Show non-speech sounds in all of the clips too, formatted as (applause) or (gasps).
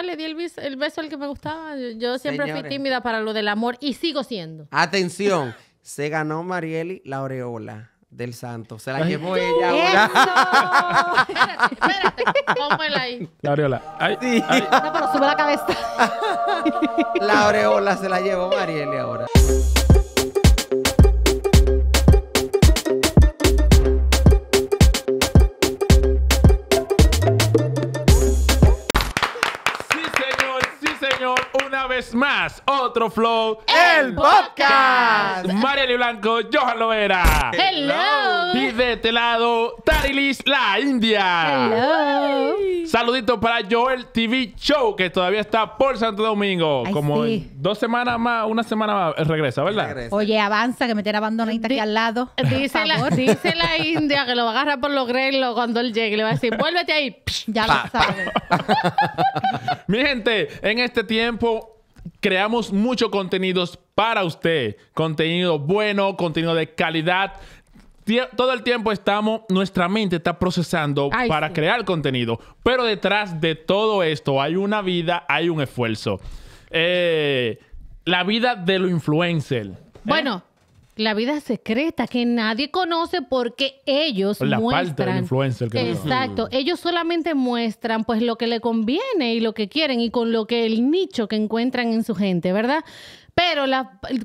le di el, beso, el beso al que me gustaba. Yo, siempre fui tímida para lo del amor y sigo siendo. Atención, se ganó Marieli la aureola del santo. Se la llevó ella ahora. (laughs) espérate, espérate. Póngala ahí. La aureola. sí. No, pero la cabeza. (laughs) la aureola se la llevó Marieli ahora. más, otro flow. El, podcast! María y Blanco, Johan Lovera. Hello. Y de este lado, Tarilis la India. Hello. Saluditos para Joel TV Show, que todavía está por Santo Domingo. Como dos semanas más, una semana más eh, regresa, ¿verdad? Oye, avanza, que me tiene abandonadita aquí al lado. (laughs) Dice la, dice la India que lo va a agarrar por los grelos cuando él llegue. Le va a decir, vuélvete ahí. ya lo sabes. (laughs) Mi gente, en este tiempo creamos muchos contenidos para usted. Contenido bueno, contenido de calidad. Todo el tiempo estamos, nuestra mente está procesando para crear contenido. Pero detrás de todo esto hay una vida, hay un esfuerzo. Eh, la vida de lo influencer. ¿Eh? Bueno, la vida secreta que nadie conoce porque ellos la muestran. de influencer que exacto. Ellos solamente muestran pues lo que le conviene y lo que quieren y con lo que el nicho que encuentran en su gente, ¿verdad? Pero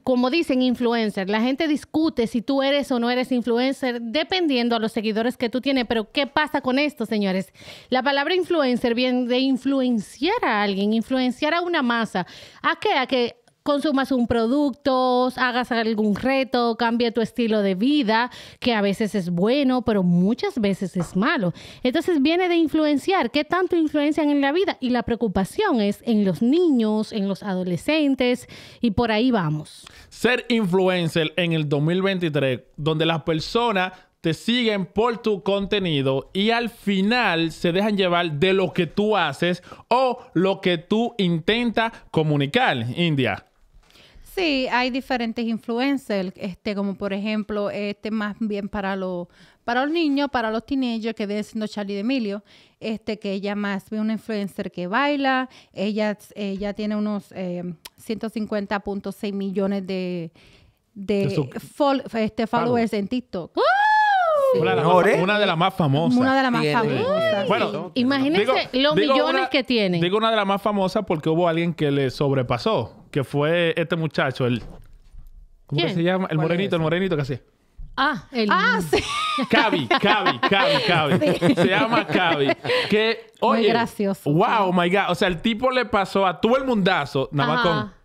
como dicen influencer, la gente discute si tú eres o no eres influencer dependiendo a los seguidores que tú tienes. Pero ¿qué pasa con esto, señores? La palabra influencer viene de influenciar a alguien, influenciar a una masa. ¿A qué? A que consumas un producto, hagas algún reto, cambie tu estilo de vida, que a veces es bueno, pero muchas veces es malo. Entonces viene de influenciar, qué tanto influencian en la vida y la preocupación es en los niños, en los adolescentes y por ahí vamos. Ser influencer en el 2023, donde las personas te siguen por tu contenido y al final se dejan llevar de lo que tú haces o lo que tú intentas comunicar, India. Sí, hay diferentes influencers, este, como por ejemplo, este más bien para los para los niños, para los teenagers, que viene siendo Charlie Emilio. este, que ella más bien una influencer que baila, ella, ella tiene unos 150.6 eh, millones de, de, este, followers en TikTok. ¡Ah! Una, de las, más famosas. Una de las más famosas. Bueno, imagínense los millones que tiene. Digo una de las más famosas porque hubo alguien que le sobrepasó, que fue este muchacho, el. ¿Cómo que se llama? El morenito, el morenito que hacía. Ah, el... Ah, (laughs) sí. Cavi, Cavi, Cavi, Cavi. Se llama Cavi. Que, oye, Muy gracioso. Wow, my God. O sea, el tipo le pasó a todo el mundazo, nada más con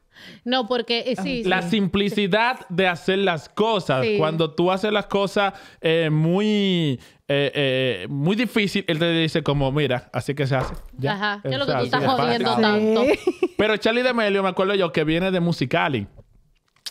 no, porque eh, La simplicidad de hacer las cosas. Cuando tú haces las cosas eh, muy, eh, muy difícil, él te dice como, mira, así que se hace. lo que tú estás tanto. Pero Charlie Demelio, me acuerdo yo, que viene de Musicali.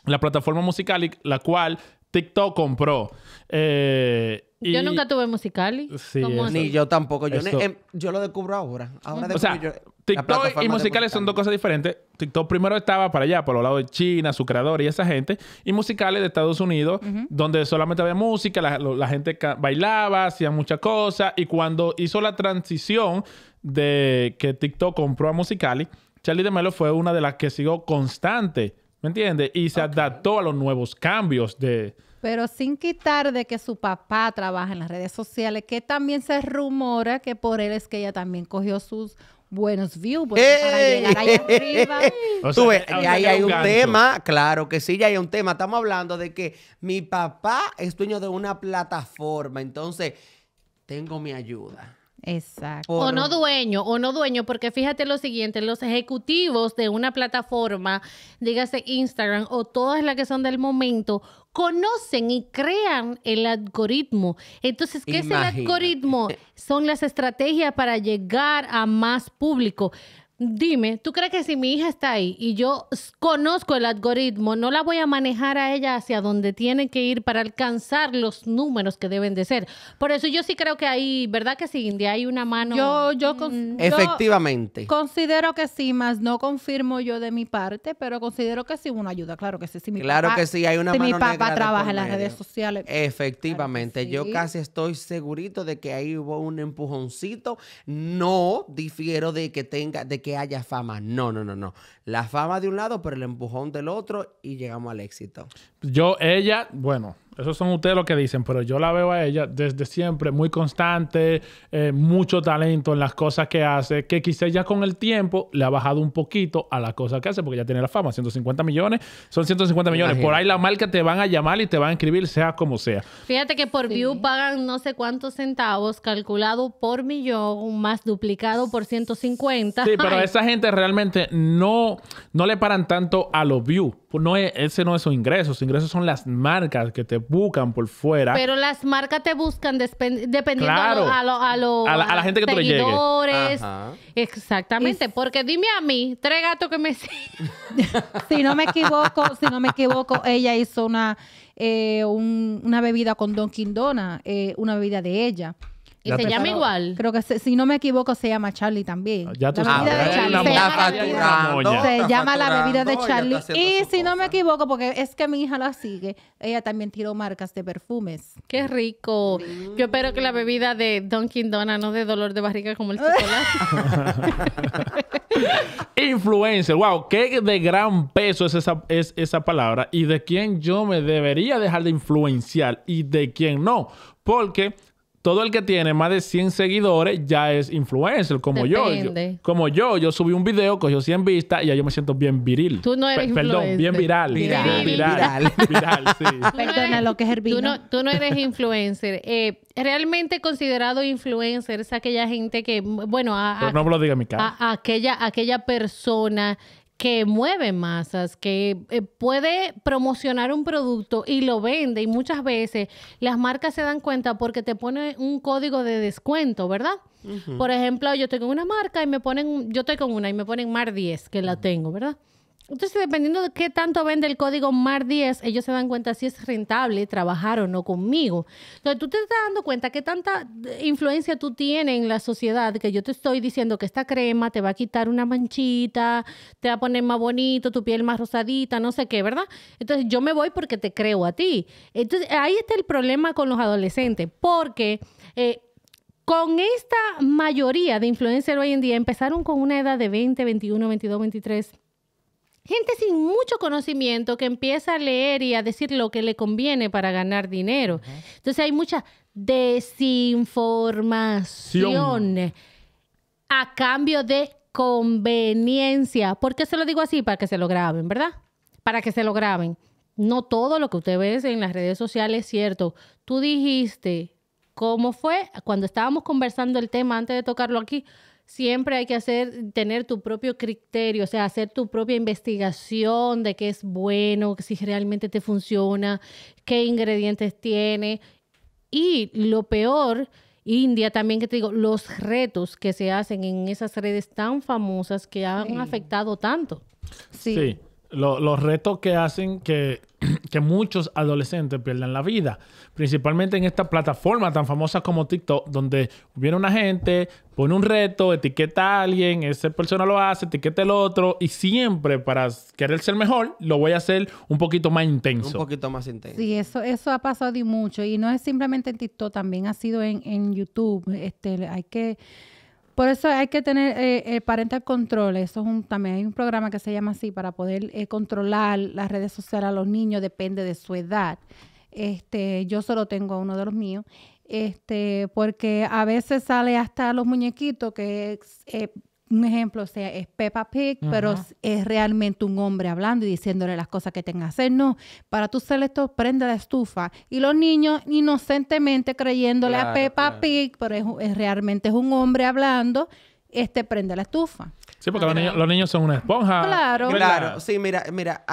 La plataforma Musicali, la cual TikTok compró. Eh yo nunca tuve Musicali. Sí, ni yo tampoco. Em, yo, lo descubro ahora. ahora o sea, TikTok y musicales son dos cosas diferentes. TikTok primero estaba para allá, por los lados de China, su creador y esa gente. Y musicales de Estados Unidos, donde solamente había música, la, gente bailaba, hacía muchas cosas. Y cuando hizo la transición de que TikTok compró a Musicali, Charlie de Melo fue una de las que siguió constante. ¿Me entiendes? Y se adaptó a los nuevos cambios de... Pero sin quitar de que su papá trabaja en las redes sociales, que también se rumora que por él es que ella también cogió sus buenos views, para llegar ahí arriba. (laughs) ya ahí hay un tema, claro que sí, ya hay un tema. Estamos hablando de que mi papá es dueño de una plataforma, entonces tengo mi ayuda. Exacto. O no dueño, o no dueño, porque fíjate lo siguiente, los ejecutivos de una plataforma, dígase Instagram o todas las que son del momento, conocen y crean el algoritmo. Entonces, ¿qué es el algoritmo? Son las estrategias para llegar a más público. Dime, ¿tú crees que si mi hija está ahí y yo conozco el algoritmo, no la voy a manejar a ella hacia donde tiene que ir para alcanzar los números que deben de ser? Por eso yo sí creo que ahí, ¿verdad que sí, India? Hay una mano. Yo, yo, mm. Efectivamente. considero que sí, más no confirmo yo de mi parte, pero considero que sí una ayuda, claro que sí. Si mi claro que sí, hay una si mano mi papá trabaja en las redes sociales. Efectivamente, yo casi estoy segurito de que ahí hubo un empujoncito. No difiero de que tenga, de que haya fama. No, no, no, no. La fama de un lado, pero el empujón del otro y llegamos al éxito. Yo, ella, bueno, eso son ustedes los que dicen, pero yo la veo a ella desde siempre muy constante, eh, mucho talento en las cosas que hace, que quizás ya con el tiempo le ha bajado un poquito a las cosas que hace, porque ya tiene la fama, 150 millones, son 150 millones. Por ahí la marca te van a llamar y te van a escribir, sea como sea. Fíjate que por view pagan no sé cuántos centavos, calculado por millón, más duplicado por 150. Sí, pero esa gente realmente no, no le paran tanto a los views pues no ese no es su ingreso. ingresos son las marcas que te buscan por fuera. Pero las marcas te buscan dependiendo a, lo, a, la, gente que Exactamente. Porque dime a mí, tres gatos que me (laughs) Si no me equivoco, si no me equivoco, ella hizo una, eh, una bebida con Don Quindona, eh, una bebida de ella. ¿Y se llama igual? Creo que si no me equivoco se llama Charlie también. la bebida de Charlie. se, llama, la bebida de Charlie. Y si no me equivoco, porque es que mi hija la sigue, ella también tiró marcas de perfumes. ¡Qué rico! Yo espero que la bebida de Dunkin' Dona no de dolor de barriga como el chocolate. (laughs) Influencer, wow, qué de gran peso es esa, es esa palabra y de quién yo me debería dejar de influenciar y de quién no, porque todo el que tiene más de 100 seguidores ya es influencer, como yo, Como yo, yo subí un video, cogió 100 vistas y ya yo me siento bien viril. Tú no eres influencer. Perdón, bien viral. Viral, viral. (laughs) Viral, sí. Perdona lo que es el Tú no, eres influencer. Eh, realmente considerado influencer es aquella gente que, bueno, A, aquella, aquella persona que mueve masas, que eh, puede promocionar un producto y lo vende. Y muchas veces las marcas se dan cuenta porque te ponen un código de descuento, ¿verdad? Por ejemplo, yo tengo una marca y me ponen, yo estoy con una y me ponen Mar 10, que la tengo, ¿verdad? Entonces, dependiendo de qué tanto vende el código MAR10, ellos se dan cuenta si es rentable trabajar o no conmigo. Entonces, tú te estás dando cuenta qué tanta eh, influencia tú tienes en la sociedad que yo te estoy diciendo que esta crema te va a quitar una manchita, te va a poner más bonito, tu piel más rosadita, no sé qué, ¿verdad? Entonces, yo me voy porque te creo a ti. Entonces, ahí está el problema con los adolescentes, porque... Eh, con esta mayoría de influencers hoy en día empezaron con una edad de 20, 21, 22, 23 gente sin mucho conocimiento que empieza a leer y a decir lo que le conviene para ganar dinero. Entonces hay mucha desinformación a cambio de conveniencia. ¿Por qué se lo digo así? Para que se lo graben, ¿verdad? Para que se lo graben. No todo lo que usted ve en las redes sociales es cierto. Tú dijiste, ¿cómo fue? Cuando estábamos conversando el tema antes de tocarlo aquí, siempre hay que hacer, tener tu propio criterio, o sea, hacer tu propia investigación de qué es bueno, si realmente te funciona, qué ingredientes tiene. Y lo peor, India también, que te digo, los retos que se hacen en esas redes tan famosas que han afectado tanto. Sí. sí los retos que hacen (clears throat) que, muchos adolescentes pierdan la vida. Principalmente en esta plataforma tan famosas como TikTok, donde viene una gente, pone un reto, etiqueta a alguien, esa persona lo hace, etiqueta el otro, y siempre para querer ser mejor, lo voy a hacer un poquito más intenso. Un poquito más intenso. Sí, eso, eso ha pasado de mucho. Y no es simplemente en TikTok, también ha sido en, en YouTube. Este, hay que por eso hay que tener eh, eh, parental control. Eso es un, también hay un programa que se llama así para poder eh, controlar las redes sociales a los niños, depende de su edad. Este, yo solo tengo a uno de los míos. Este, porque a veces sale hasta los muñequitos que eh, un ejemplo, o sea, es Peppa Pig, pero es realmente un hombre hablando y diciéndole las cosas que tenga que hacer. No, para tu hacer prende la estufa. Y los niños inocentemente creyéndole a Peppa Pig, pero es, realmente es un hombre hablando, este prende la estufa. Sí, porque los niños, los niños, son una esponja. Claro. Claro, sí, mira, mira,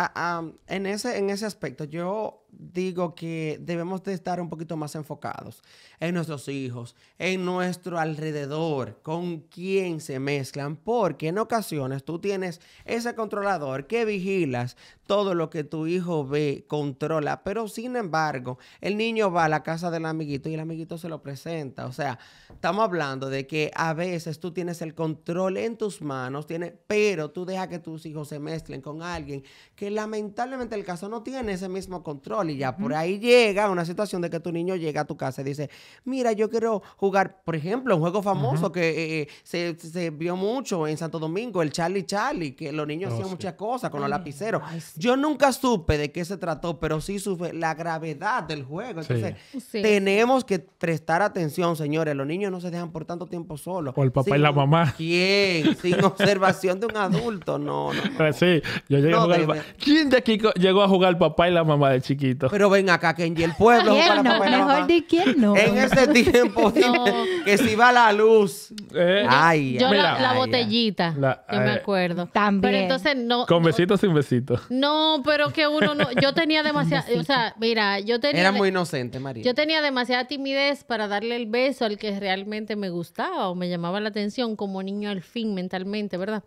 en, ese, en ese aspecto, yo digo que debemos de estar un poquito más enfocados en nuestros hijos, en nuestro alrededor, con quién se mezclan, porque en ocasiones tú tienes ese controlador que vigilas todo lo que tu hijo ve, controla, pero sin embargo, el niño va a la casa del amiguito y el amiguito se lo presenta. O sea, estamos hablando de que a veces tú tienes el control en tus manos, tiene, pero tú dejas que tus hijos se mezclen con alguien que lamentablemente el caso no tiene ese mismo control y ya por ahí llega una situación de que tu niño llega a tu casa y dice, mira, yo quiero jugar, por ejemplo, un juego famoso que eh, eh, se, vio mucho en Santo Domingo, el Charlie Charlie, que los niños oh, hacían muchas cosas con los lapiceros. Yo nunca supe de qué se trató, pero sí supe la gravedad del juego. Entonces, uh, tenemos que prestar atención, señores, los niños no se dejan por tanto tiempo solos. O el papá y la mamá. ¿Quién? Sin observación de un adulto, no, no. (laughs) Sí, yo llegué a jugar. ¿Quién de aquí llegó a jugar el papá y la mamá de chiquito? Pero ven acá, que en el pueblo. En ese tiempo, (laughs) que si va la luz. Eh, ay, yo la, botellita. yo me eh, acuerdo. También. entonces Con besitos sin besitos. No, pero que uno no. Yo tenía demasiada. o sea, mira, yo tenía. Era muy inocente, María. Yo tenía demasiada timidez para darle el beso al que realmente me gustaba o me llamaba la atención como niño al fin mentalmente, ¿verdad?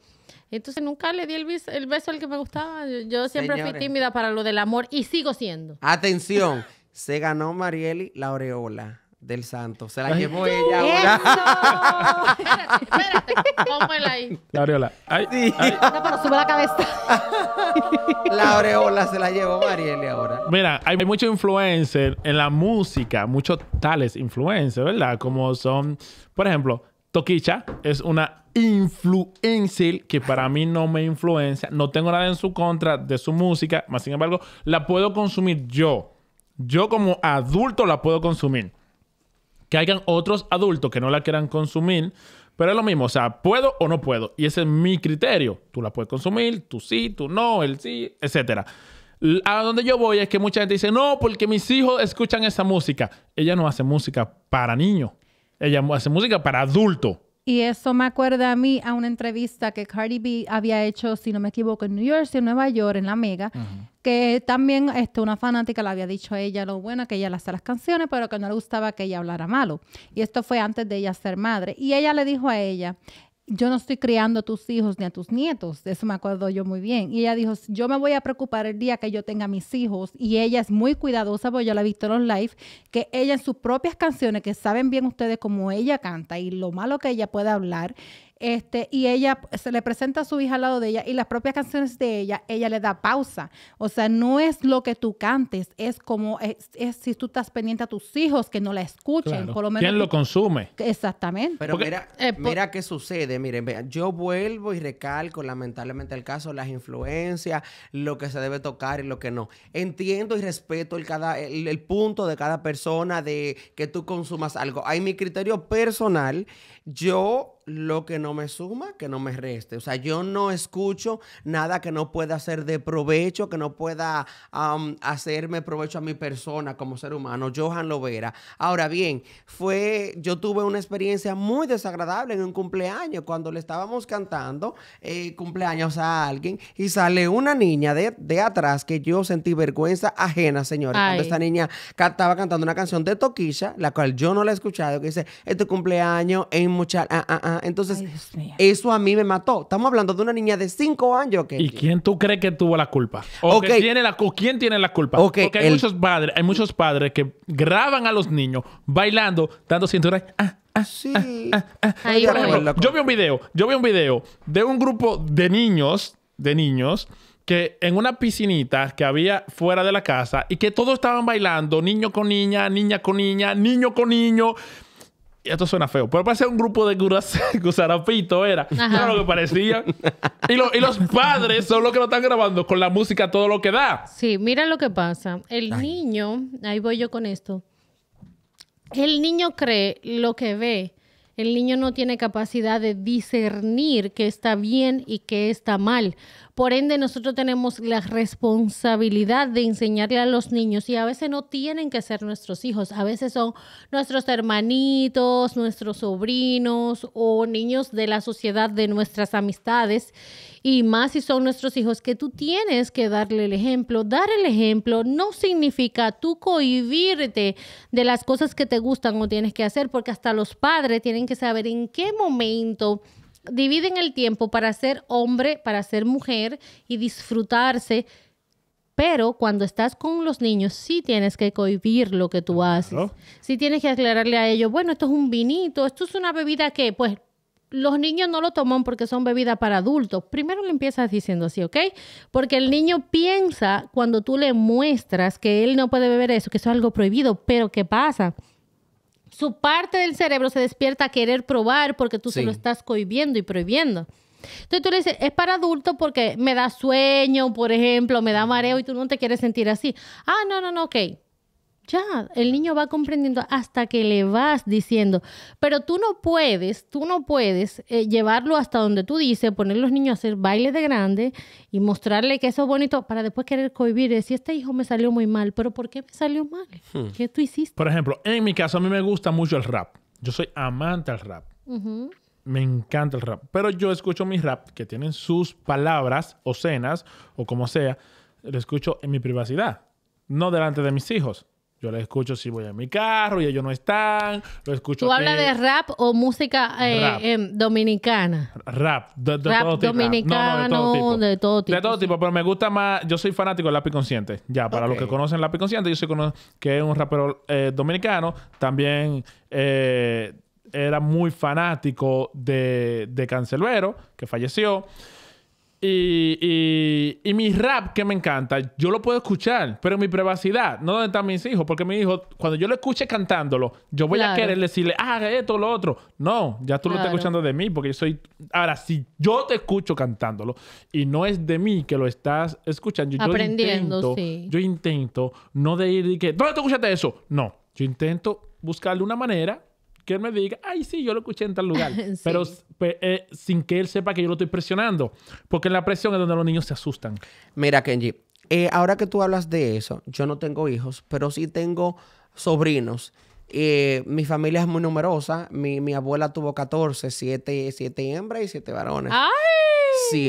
entonces nunca le di el beso, al que me gustaba. Yo, siempre fui tímida para lo del amor y sigo siendo. Atención, se ganó Marieli la aureola del santo. Se la llevó ella ahora. (laughs) espérate, espérate. ahí. (laughs) La aureola. Sí. sube la cabeza. (laughs) La aureola se la llevó Marieli ahora. Mira, hay, hay muchos influencers en la música, muchos tales influencers, ¿verdad? Como son, por ejemplo, Toquicha es una influencer que para mí no me influencia. No tengo nada en su contra de su música, más sin embargo, la puedo consumir yo. Yo como adulto la puedo consumir. Que hayan otros adultos que no la quieran consumir, pero es lo mismo, o sea, puedo o no puedo. Y ese es mi criterio. Tú la puedes consumir, tú sí, tú no, él sí, etc. A donde yo voy es que mucha gente dice, no, porque mis hijos escuchan esa música. Ella no hace música para niños. Ella hace música para adulto. Y eso me acuerda a mí a una entrevista que Cardi B había hecho, si no me equivoco, en New York, en Nueva York, en la Mega, que también este, una fanática le había dicho a ella lo bueno que ella le hace las canciones, pero que no le gustaba que ella hablara malo. Y esto fue antes de ella ser madre. Y ella le dijo a ella, yo no estoy criando a tus hijos ni a tus nietos, de eso me acuerdo yo muy bien. Y ella dijo, yo me voy a preocupar el día que yo tenga mis hijos. Y ella es muy cuidadosa, porque yo la he visto en los live, que ella en sus propias canciones, que saben bien ustedes cómo ella canta y lo malo que ella puede hablar, este, y ella se le presenta a su hija al lado de ella y las propias canciones de ella, ella le da pausa. O sea, no es lo que tú cantes, es como si tú estás pendiente a tus hijos que no la escuchen. Por lo menos ¿Quién lo consume? Exactamente. Pero mira, eh, mira qué sucede. Miren, yo vuelvo y recalco lamentablemente el caso, las influencias, lo que se debe tocar y lo que no. Entiendo y respeto el, cada, el punto de cada persona de que tú consumas algo. Hay mi criterio personal yo lo que no me suma, que no me reste. O sea, yo no escucho nada que no pueda ser de provecho, que no pueda hacerme provecho a mi persona como ser humano. Johan Lovera. Ahora bien, fue, yo tuve una experiencia muy desagradable en un cumpleaños, cuando le estábamos cantando eh, cumpleaños a alguien y sale una niña de, de atrás que yo sentí vergüenza ajena, señores. Cuando esta niña estaba cantando una canción de Toquilla, la cual yo no la he escuchado, que dice, este cumpleaños en mucha... Ah, ah, ah. Entonces, eso a mí me mató. Estamos hablando de una niña de 5 años ¿Y quién tú crees que tuvo la culpa? ¿O tiene la, quién tiene la culpa? Porque hay, muchos padres, hay muchos padres que graban a los niños bailando, dando cintura... Ah, yo, yo vi un video, yo vi un video de un grupo de niños, de niños que en una piscinita que había fuera de la casa y que todos estaban bailando, niño con niña, niña con niña, niño con niño esto suena feo, pero parecía un grupo de gusarapito, (laughs) era. Era lo que parecía. Y, los padres son los que lo están grabando con la música todo lo que da. Sí, mira lo que pasa. El niño, ahí voy yo con esto. El niño cree lo que ve. El niño no tiene capacidad de discernir qué está bien y qué está mal. Por ende, nosotros tenemos la responsabilidad de enseñarle a los niños y a veces no tienen que ser nuestros hijos, a veces son nuestros hermanitos, nuestros sobrinos o niños de la sociedad de nuestras amistades y más si son nuestros hijos que tú tienes que darle el ejemplo. Dar el ejemplo no significa tú cohibirte de las cosas que te gustan o tienes que hacer porque hasta los padres tienen que saber en qué momento dividen el tiempo para ser hombre, para ser mujer y disfrutarse. Pero cuando estás con los niños, sí tienes que cohibir lo que tú haces. Sí tienes que aclararle a ellos, bueno, esto es un vinito, esto es una bebida que, pues, los niños no lo toman porque son bebidas para adultos. Primero le empiezas diciendo así, ¿ok? Porque el niño piensa cuando tú le muestras que él no puede beber eso, que eso es algo prohibido, pero ¿qué pasa? su parte del cerebro se despierta a querer probar porque tú se lo estás cohibiendo y prohibiendo. Entonces tú le dices, es para adultos porque me da sueño, por ejemplo, me da mareo y tú no te quieres sentir así. Ah, no, no, no, ok ya el niño va comprendiendo hasta que le vas diciendo, pero tú no puedes, tú no puedes eh, llevarlo hasta donde tú dices, poner los niños a hacer baile de grande y mostrarle que eso es bonito para después querer cohibir, Si este hijo me salió muy mal, pero ¿por qué me salió mal? Hmm. ¿Qué tú hiciste? Por ejemplo, en mi caso a mí me gusta mucho el rap, yo soy amante al rap. Me encanta el rap, pero yo escucho mis rap que tienen sus palabras o cenas o como sea, lo escucho en mi privacidad, no delante de mis hijos. Yo le escucho si voy a mi carro y ellos no están. Lo escucho. ¿Tú hablas de rap o música eh, eh, dominicana? Rap. De, todo tipo. de, todo tipo. de todo tipo. pero me gusta más. Yo soy fanático de lápiz consciente. Ya, para los que conocen lápiz consciente, yo sé que es un rapero eh, dominicano. También era muy fanático de, de que falleció. Y, mi rap que me encanta, yo lo puedo escuchar, pero mi privacidad, no donde están mis hijos, porque mi hijo, cuando yo lo escuche cantándolo, yo voy a querer decirle, ah, esto, lo otro. No, ya tú lo estás escuchando de mí, porque yo soy. Ahora, si yo te escucho cantándolo y no es de mí que lo estás escuchando, yo intento, yo intento no de ir y que, ¿dónde tú escuchaste eso? No, yo intento buscarle una manera que él me diga, ay, sí, yo lo escuché en tal lugar, (laughs) pero pues, eh, sin que él sepa que yo lo estoy presionando, porque la presión es donde los niños se asustan. Mira, Kenji, eh, ahora que tú hablas de eso, yo no tengo hijos, pero sí tengo sobrinos. Eh, mi familia es muy numerosa. Mi, mi abuela tuvo 14, 7, 7 hembras y 7 varones. ¡Ay!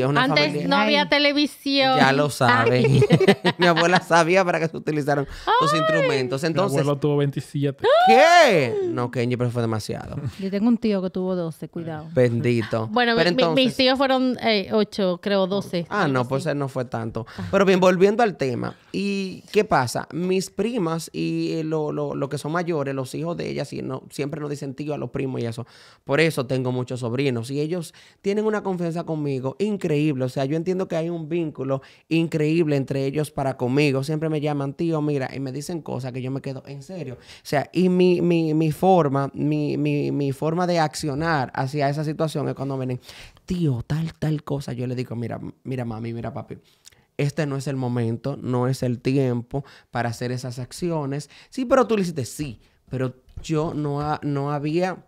una Antes no había televisión. Ya lo saben. (laughs) Mi abuela sabía para qué se utilizaron los instrumentos. Entonces, Mi abuelo tuvo 27. ¿qué? No, Kenji, pero fue demasiado. (gasps) Yo tengo un tío que tuvo 12, cuidado. Bendito. (laughs) Bueno, mis tíos fueron 8, eh, creo 12. Ah, no, pues eh, no fue tanto. Ah. Pero bien, volviendo al tema. ¿Y qué pasa? Mis primas y eh, lo, que son mayores, los hijos de ellas, y no, siempre nos dicen tío a los primos y eso. Por eso tengo muchos sobrinos. Y ellos tienen una confianza conmigo increíble. O sea, yo entiendo que hay un vínculo increíble entre ellos para conmigo. Siempre me llaman, tío, mira, y me dicen cosas que yo me quedo en serio. O sea, y mi, forma, mi, forma de accionar hacia esa situación es cuando ven, tío, tal, tal cosa. Yo le digo, mira, mira, mami, mira, papi este no es el momento, no es el tiempo para hacer esas acciones. Sí, pero tú le hiciste sí, pero yo no, no había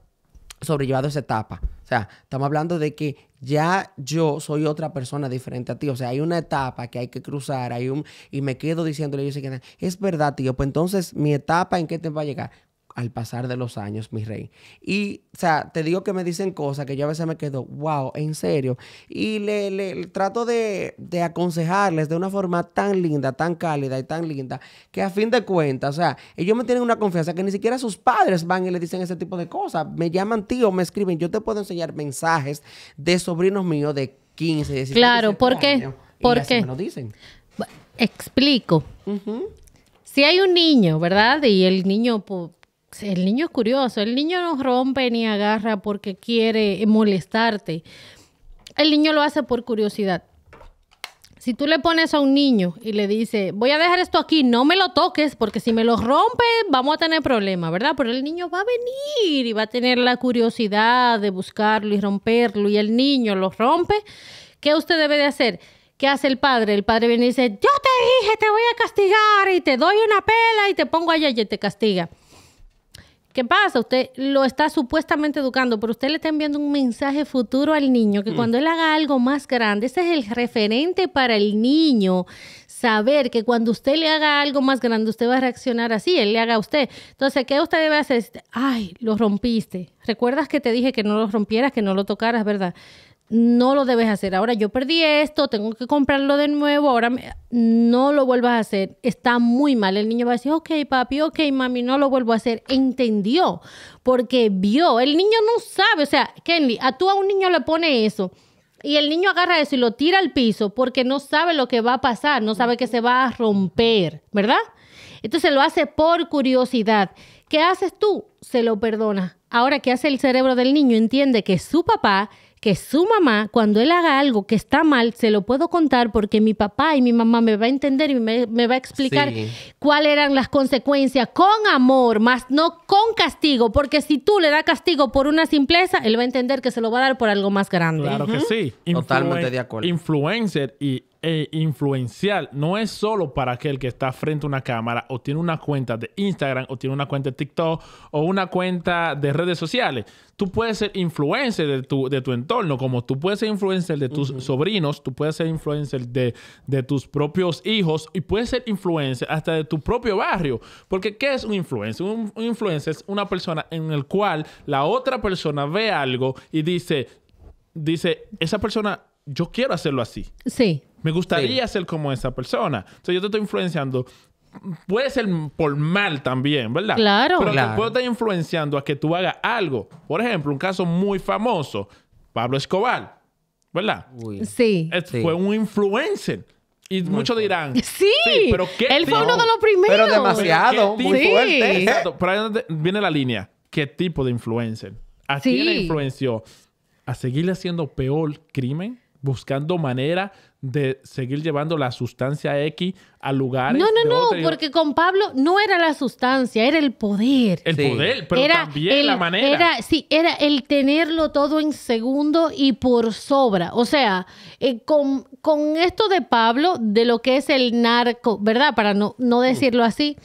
sobrellevado esa etapa. O sea, estamos hablando de que ya yo soy otra persona diferente a ti. O sea, hay una etapa que hay que cruzar, hay un, y me quedo diciéndole, yo sé que es verdad, tío, pues entonces mi etapa en qué te va a llegar al pasar de los años, mi rey. Y, o sea, te digo que me dicen cosas que yo a veces me quedo, wow, en serio. Y le, le, trato de, aconsejarles de una forma tan linda, tan cálida y tan linda, que a fin de cuentas, o sea, ellos me tienen una confianza que ni siquiera sus padres van y le dicen ese tipo de cosas. Me llaman tío, me escriben, yo te puedo enseñar mensajes de sobrinos míos de 15, 16 claro, ¿por qué? años. Claro, ¿por qué? me dicen. Explico. Si hay un niño, ¿verdad? Y el niño el niño es curioso, el niño no rompe ni agarra porque quiere molestarte. El niño lo hace por curiosidad. Si tú le pones a un niño y le dices, voy a dejar esto aquí, no me lo toques, porque si me lo rompes vamos a tener problemas, ¿verdad? Pero el niño va a venir y va a tener la curiosidad de buscarlo y romperlo, y el niño lo rompe. ¿Qué usted debe de hacer? ¿Qué hace el padre? El padre viene y dice, yo te dije, te voy a castigar, y te doy una pela y te pongo allá y te castiga. ¿Qué pasa? Usted lo está supuestamente educando, pero usted le está enviando un mensaje futuro al niño, que mm. cuando él haga algo más grande, ese es el referente para el niño, saber que cuando usted le haga algo más grande, usted va a reaccionar así, él le haga a usted. Entonces, ¿qué usted debe hacer? Ay, lo rompiste. ¿Recuerdas que te dije que no lo rompieras, que no lo tocaras, verdad? no lo debes hacer. Ahora yo perdí esto, tengo que comprarlo de nuevo, ahora no lo vuelvas a hacer. Está muy mal. El niño va a decir, ok papi, ok mami, no lo vuelvo a hacer. Entendió, porque vio. El niño no sabe, o sea, Kenley, a tú a un niño le pone eso. Y el niño agarra eso y lo tira al piso porque no sabe lo que va a pasar, no sabe que se va a romper, ¿verdad? Entonces lo hace por curiosidad. ¿Qué haces tú? Se lo perdona. Ahora, ¿qué hace el cerebro del niño? Entiende que su papá que su mamá, cuando él haga algo que está mal, se lo puedo contar porque mi papá y mi mamá me va a entender y me, me va a explicar cuáles eran las consecuencias con amor, más no con castigo, porque si tú le das castigo por una simpleza, él va a entender que se lo va a dar por algo más grande. Claro que sí. Totalmente de acuerdo. Influencer y e influencial no es solo para aquel que está frente a una cámara o tiene una cuenta de Instagram o tiene una cuenta de TikTok o una cuenta de redes sociales. Tú puedes ser influencer de tu, entorno, como tú puedes ser influencer de tus sobrinos, tú puedes ser influencer de, de tus propios hijos y puedes ser influencer hasta de tu propio barrio. Porque ¿qué es un influencer? Un, un influencer es una persona en el cual la otra persona ve algo y dice, dice, esa persona, yo quiero hacerlo así. Sí. Me gustaría ser como esa persona. Entonces yo te estoy influenciando. Puede ser por mal también, ¿verdad? Claro. Pero te puedo estar influenciando a que tú hagas algo. Por ejemplo, un caso muy famoso, Pablo Escobar, ¿verdad? Sí. Fue un influencer. Y muchos dirán, sí, pero ¿qué él fue uno de los primeros. Pero demasiado, fuerte. Exacto. Pero ahí viene la línea. ¿Qué tipo de influencer? ¿A quién influenció? ¿A seguirle haciendo peor crimen? buscando manera de seguir llevando la sustancia X a lugares. No, no, no, porque con Pablo no era la sustancia, era el poder. El poder, pero era también la manera. Era, sí, era el tenerlo todo en segundo y por sobra. O sea, eh, con, con, esto de Pablo, de lo que es el narco, ¿verdad? Para no, no decirlo así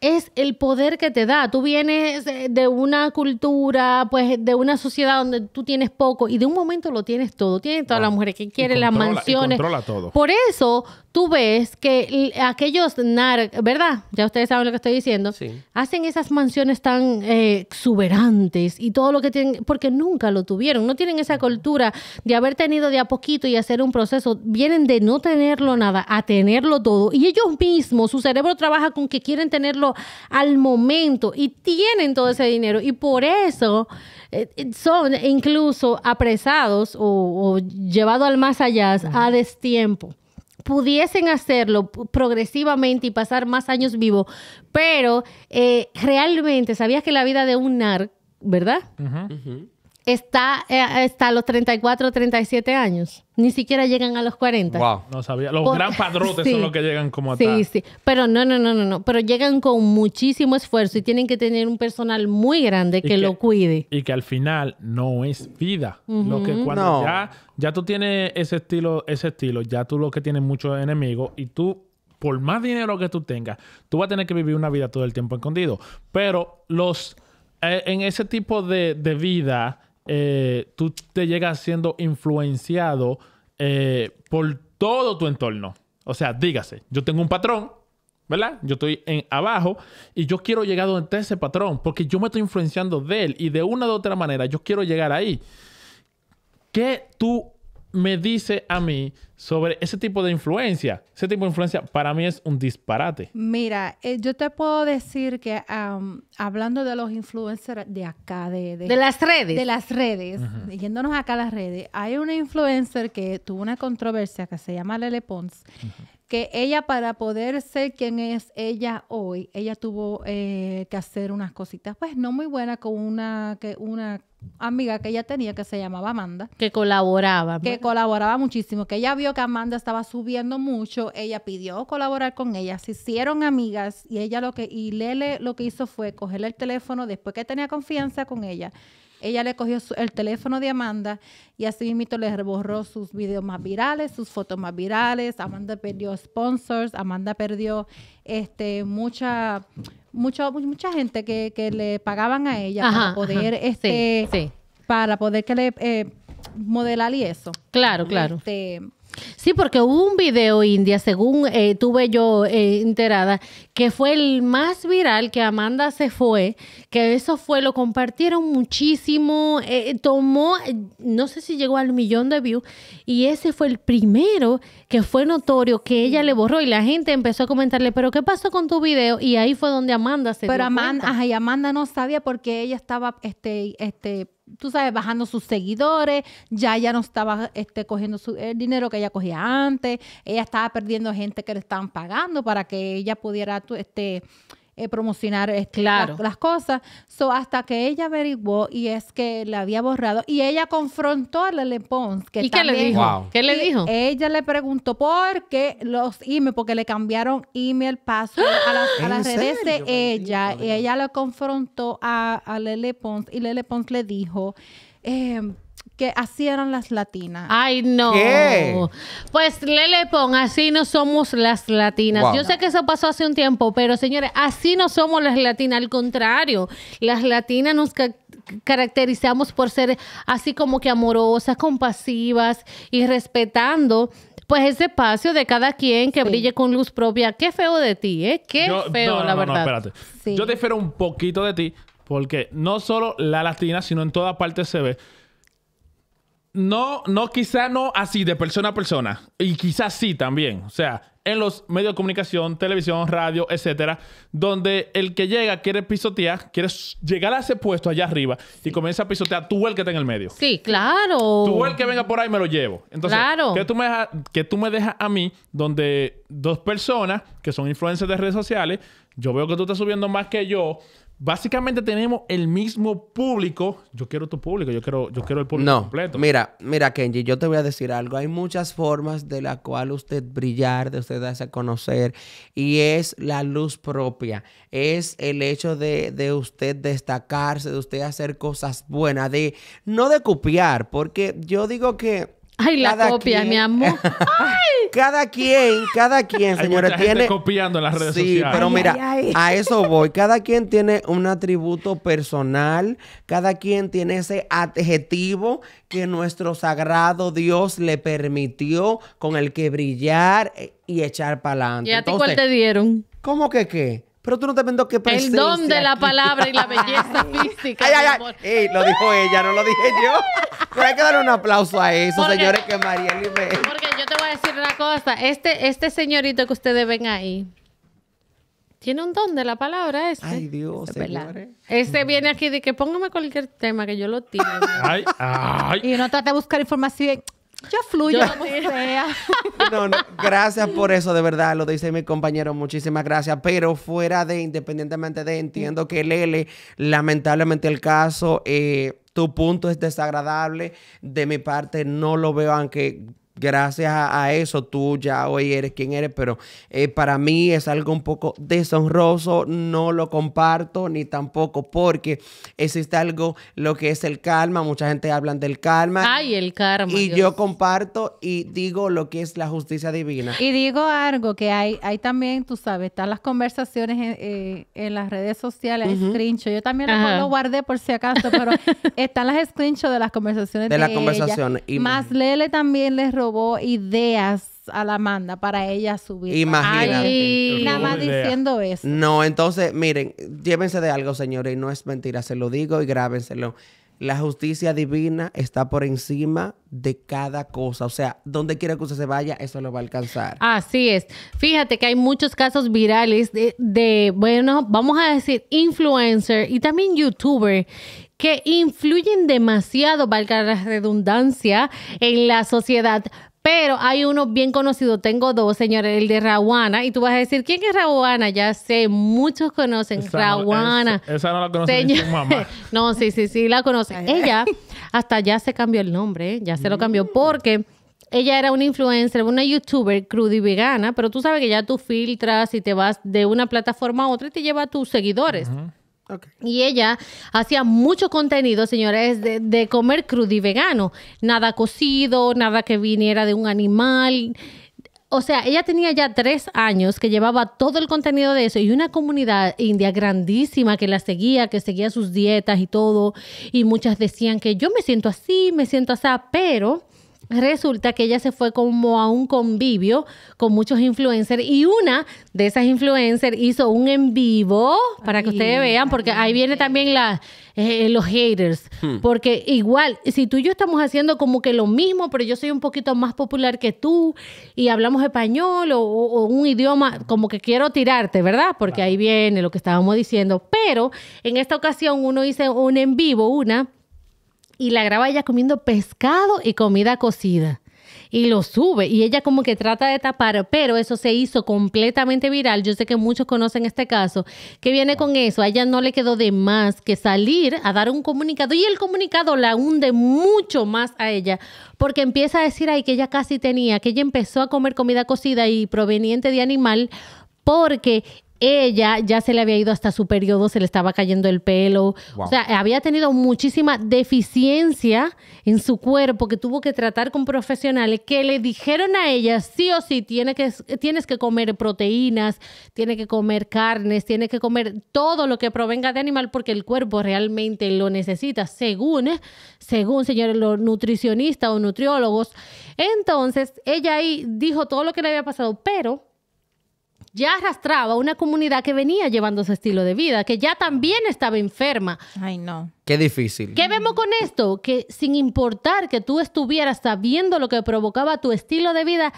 es el poder que te da. Tú vienes eh, de una cultura, pues de una sociedad donde tú tienes poco y de un momento lo tienes todo. Tienes todas las mujeres que quieren, las mansiones. Todo. Por eso tú ves que aquellos nar, ¿verdad? Ya ustedes saben lo que estoy diciendo. Hacen esas mansiones tan eh, exuberantes y todo lo que tienen, porque nunca lo tuvieron. No tienen esa cultura de haber tenido de a poquito y hacer un proceso. Vienen de no tenerlo nada a tenerlo todo. Y ellos mismos, su cerebro trabaja con que quieren tenerlo al momento y tienen todo ese dinero y por eso eh, son incluso apresados o, llevados al más allá a destiempo pudiesen hacerlo progresivamente y pasar más años vivo, pero eh, realmente sabías que la vida de un NAR, ¿verdad? está eh, está hasta los 34, 37 años. Ni siquiera llegan a los 40. Wow, no sabía. Los gran padrotes (laughs) son los que llegan como a tal. Sí, sí. Pero no, no, no, no, no. Pero llegan con muchísimo esfuerzo y tienen que tener un personal muy grande que, lo cuide. Y que al final no es vida. Lo que ya, tú tienes ese estilo, ese estilo, ya tú lo que tienes muchos enemigos y tú por más dinero que tú tengas, tú vas a tener que vivir una vida todo el tiempo escondido. Pero los eh, en ese tipo de, de vida, eh, tú te llegas siendo influenciado eh, por todo tu entorno. O sea, dígase, yo tengo un patrón, ¿verdad? Yo estoy en abajo y yo quiero llegar donde ese patrón, porque yo me estoy influenciando de él y de una u otra manera yo quiero llegar ahí. ¿Qué tú me dice a mí sobre ese tipo de influencia? Ese tipo de influencia para mí es un disparate. Mira, eh, yo te puedo decir que hablando de los influencers de acá, de, de, las redes. De las redes, yéndonos acá a las redes, hay una influencer que tuvo una controversia que se llama Lele Pons que ella para poder ser quien es ella hoy, ella tuvo eh, que hacer unas cositas, pues no muy buenas con una, que, una amiga que ella tenía que se llamaba Amanda. Que colaboraba. Que pues. colaboraba muchísimo, que ella vio que Amanda estaba subiendo mucho, ella pidió colaborar con ella, se hicieron amigas y ella lo que, y Lele lo que hizo fue cogerle el teléfono después que tenía confianza con ella ella le cogió el teléfono de Amanda y así mismo le reborró sus videos más virales, sus fotos más virales. Amanda perdió sponsors, Amanda perdió este mucha mucha mucha gente que, que le pagaban a ella para poder este para poder que le eh, modelar y eso. Claro, claro. Este, Sí, porque hubo un video India, según eh, tuve yo eh, enterada, que fue el más viral, que Amanda se fue, que eso fue, lo compartieron muchísimo, eh, tomó, no sé si llegó al millón de views, y ese fue el primero que fue notorio, que ella le borró y la gente empezó a comentarle, pero ¿qué pasó con tu video? Y ahí fue donde Amanda se Pero Amanda, Amanda no sabía porque ella estaba, este, este tú sabes, bajando sus seguidores, ya ya no estaba este, cogiendo su, el dinero que ella cogía antes, ella estaba perdiendo gente que le estaban pagando para que ella pudiera este, eh, promocionar es este, claro. las cosas. So, hasta que ella averiguó y es que la había borrado y ella confrontó a Lele Pons. Que ¿Y qué le dijo? le dijo? Ella le preguntó por qué los emails, porque le cambiaron email paso a, las, a redes de ella. Y ella lo confrontó a, a Lele Pons y Lele Pons le dijo... Em, que así eran las latinas. Ay, no. ¿Qué? Pues Lele Pon, así no somos las latinas. Yo sé que eso pasó hace un tiempo, pero señores, así no somos las latinas. Al contrario, las latinas nos caracterizamos por ser así como que amorosas, compasivas y respetando pues ese espacio de cada quien que brille con luz propia. Qué feo de ti, ¿eh? Qué feo, la verdad. No, espérate. Yo un poquito de ti, porque no solo la latina, sino en todas partes se ve no, no, quizá no así de persona a persona. Y quizás sí también. O sea, en los medios de comunicación, televisión, radio, etcétera, donde el que llega quiere pisotear, quiere llegar a ese puesto allá arriba y comienza a pisotear tú el que está en el medio. Sí, claro. Tú el que venga por ahí me lo llevo. Entonces, que tú me dejas, que tú me dejas a mí donde dos personas que son influencers de redes sociales, yo veo que tú estás subiendo más que yo, Básicamente tenemos el mismo público. Yo quiero tu público, yo quiero, yo quiero el público completo. Mira, mira, Kenji, yo te voy a decir algo. Hay muchas formas de la cual usted brillar, de usted darse a conocer, y es la luz propia. Es el hecho de, de usted destacarse, de usted hacer cosas buenas, de no de copiar, porque yo digo que Ay, la copia, mi amor. (laughs) Cada quien, cada quien, señora, tiene. copiando en las redes sociales. Sí, pero mira, a (laughs) eso voy. Cada quien tiene un atributo personal, cada quien tiene ese adjetivo que nuestro sagrado Dios le permitió con el que brillar eh, y echar para adelante. ¿Y a ti cuál te dieron? ¿Cómo que qué? Pero tú no te vendo qué presencia. El don de la palabra y la belleza (laughs) física. Ay, ay, ay. lo dijo ella, no lo dije yo. Pero hay que darle un aplauso a eso, señores, que María me... Porque yo te voy a decir una cosa. Este, este señorito que ustedes ven ahí, tiene un don de la palabra ese Ay, Dios, señores. Este viene aquí de que póngame cualquier tema que yo lo tire. ay, ay. Y no trata de buscar información. Ya fluyo (laughs) No, no, gracias por eso, de verdad, lo dice mi compañero, muchísimas gracias. Pero fuera de, independientemente de, entiendo que Lele, lamentablemente el caso, eh, tu punto es desagradable. De mi parte, no lo veo, aunque gracias a, eso tú ya hoy eres quien eres, pero eh, para mí es algo un poco deshonroso, no lo comparto ni tampoco porque existe algo, lo que es el calma mucha gente habla del calma Ay, el karma. Y yo comparto y digo lo que es la justicia divina. Y digo algo que hay, hay también, tú sabes, están las conversaciones eh, eh, en, las redes sociales, uh Yo también lo guardé por si acaso, pero (laughs) están las screenshots de las conversaciones de, las conversaciones. Más Lele también les robó ideas a la manda para ella subir. Imagínate. nada diciendo eso. No, entonces, miren, llévense de algo, señores, y no es mentira, se lo digo y grábenselo. La justicia divina está por encima de cada cosa. O sea, donde quiera que usted se vaya, eso lo va a alcanzar. Así es. Fíjate que hay muchos casos virales de, de bueno, vamos a decir, influencer y también youtuber que influyen demasiado, valga la redundancia, en la sociedad. Pero hay uno bien conocido, tengo dos, señores, el de Rawana. Y tú vas a decir, ¿quién es Rawana? Ya sé, muchos conocen Rawana. esa, no la conoce mamá. (laughs) no, sí, sí, sí, la conoce. Ella hasta ya se cambió el nombre, ¿eh? ya se lo cambió mm. porque ella era una influencer, una youtuber crud y vegana, pero tú sabes que ya tú filtras y te vas de una plataforma a otra y te lleva a tus seguidores. Y ella hacía mucho contenido, señores, de, de, comer crudo y vegano. Nada cocido, nada que viniera de un animal. O sea, ella tenía ya tres años que llevaba todo el contenido de eso y una comunidad india grandísima que la seguía, que seguía sus dietas y todo. Y muchas decían que yo me siento así, me siento así, pero Resulta que ella se fue como a un convivio con muchos influencers y una de esas influencers hizo un en vivo para que ustedes vean, porque ahí viene también eh, los haters. Hmm. Porque igual, si tú y yo estamos haciendo como que lo mismo, pero yo soy un poquito más popular que tú y hablamos español o, un idioma, como que quiero tirarte, ¿verdad? Porque ahí viene lo que estábamos diciendo. Pero en esta ocasión uno hizo un en vivo, una y la graba ella comiendo pescado y comida cocida. Y lo sube y ella como que trata de tapar, pero eso se hizo completamente viral. Yo sé que muchos conocen este caso, que viene con eso. A ella no le quedó de más que salir a dar un comunicado y el comunicado la hunde mucho más a ella, porque empieza a decir ahí que ella casi tenía, que ella empezó a comer comida cocida y proveniente de animal porque ella ya se le había ido hasta su periodo, se le estaba cayendo el pelo. O sea, había tenido muchísima deficiencia en su cuerpo que tuvo que tratar con profesionales que le dijeron a ella, sí o sí, que, tienes que comer proteínas, tiene que comer carnes, tiene que comer todo lo que provenga de animal porque el cuerpo realmente lo necesita, según, según señores, los nutricionistas o nutriólogos. Entonces, ella ahí dijo todo lo que le había pasado, pero ya arrastraba una comunidad que venía llevando su estilo de vida, que ya también estaba enferma. Ay, no. Qué difícil. ¿Qué vemos con esto? Que sin importar que tú estuvieras sabiendo lo que provocaba tu estilo de vida,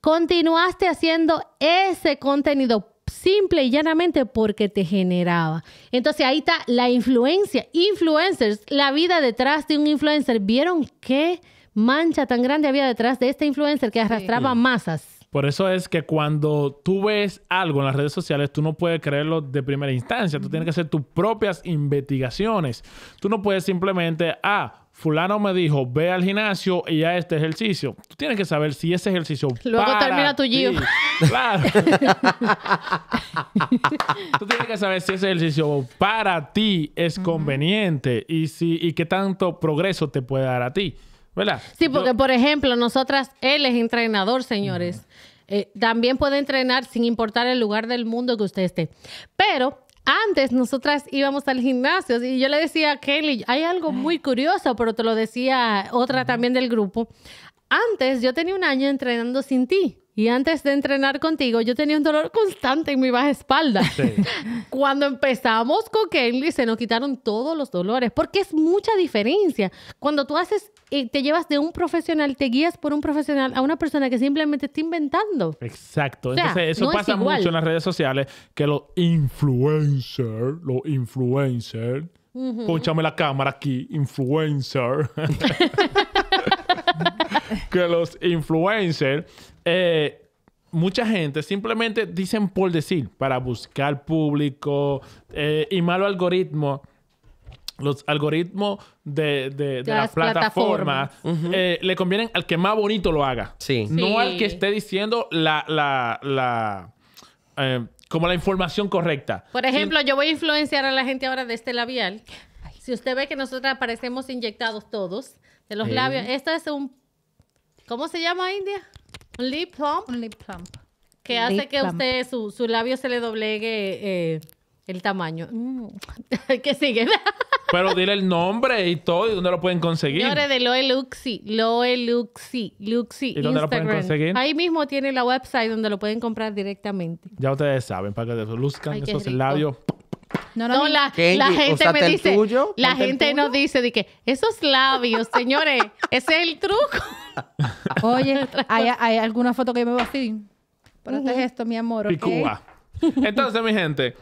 continuaste haciendo ese contenido simple y llanamente porque te generaba. Entonces ahí está la influencia. Influencers, la vida detrás de un influencer. ¿Vieron qué mancha tan grande había detrás de este influencer que arrastraba masas? Por eso es que cuando tú ves algo en las redes sociales, tú no puedes creerlo de primera instancia. Tú tienes que hacer tus propias investigaciones. Tú no puedes simplemente, ah, fulano me dijo, ve al gimnasio y a este ejercicio. Tú tienes que saber si ese ejercicio Luego termina tu gym. Claro. (laughs) tú tienes que saber si ese ejercicio para ti es conveniente y, si, y qué tanto progreso te puede dar a ti. Sí, porque por ejemplo, nosotras, él es entrenador, señores. Eh, también puede entrenar sin importar el lugar del mundo que usted esté. Pero antes nosotras íbamos al gimnasio y yo le decía a Kelly, hay algo muy curioso, pero te lo decía otra también del grupo. Antes yo tenía un año entrenando sin ti. Y antes de entrenar contigo, yo tenía un dolor constante en mi baja espalda. (laughs) Cuando empezamos con Kenley, se nos quitaron todos los dolores, porque es mucha diferencia. Cuando tú haces, y eh, te llevas de un profesional, te guías por un profesional a una persona que simplemente está inventando. Exacto. Entonces, eso pasa mucho en las redes sociales, que los influencers, los influencers, ponchame la cámara aquí, influencer. (laughs) que los influencers, eh, mucha gente simplemente dicen por decir, para buscar público eh, y malo algoritmo. Los algoritmos de, la plataforma eh, le convienen al que más bonito lo haga. No al que esté diciendo la, como la información correcta. Por ejemplo, yo voy a influenciar a la gente ahora de este labial. Si usted ve que nosotros aparecemos inyectados todos de los labios, esto es un ¿Cómo se llama India? Un lip plump. Un lip plump. Que hace que a usted, su, labio se le doblegue eh, el tamaño. Mm. (laughs) que sigue. (laughs) Pero dile el nombre y todo y dónde lo pueden conseguir. Señores de Loe Luxi, Loe Luxi, Luxi. ¿Y dónde lo pueden conseguir? Ahí mismo tiene la website donde lo pueden comprar directamente. Ya ustedes saben, para que se luzcan Ay, esos no, no, no la, la, gente me dice, la gente nos dice de que esos labios, señores, ese es el truco. (laughs) Oye, hay, alguna foto que me veo así. Pero este es esto, mi amor. ¿okay? Entonces, mi gente,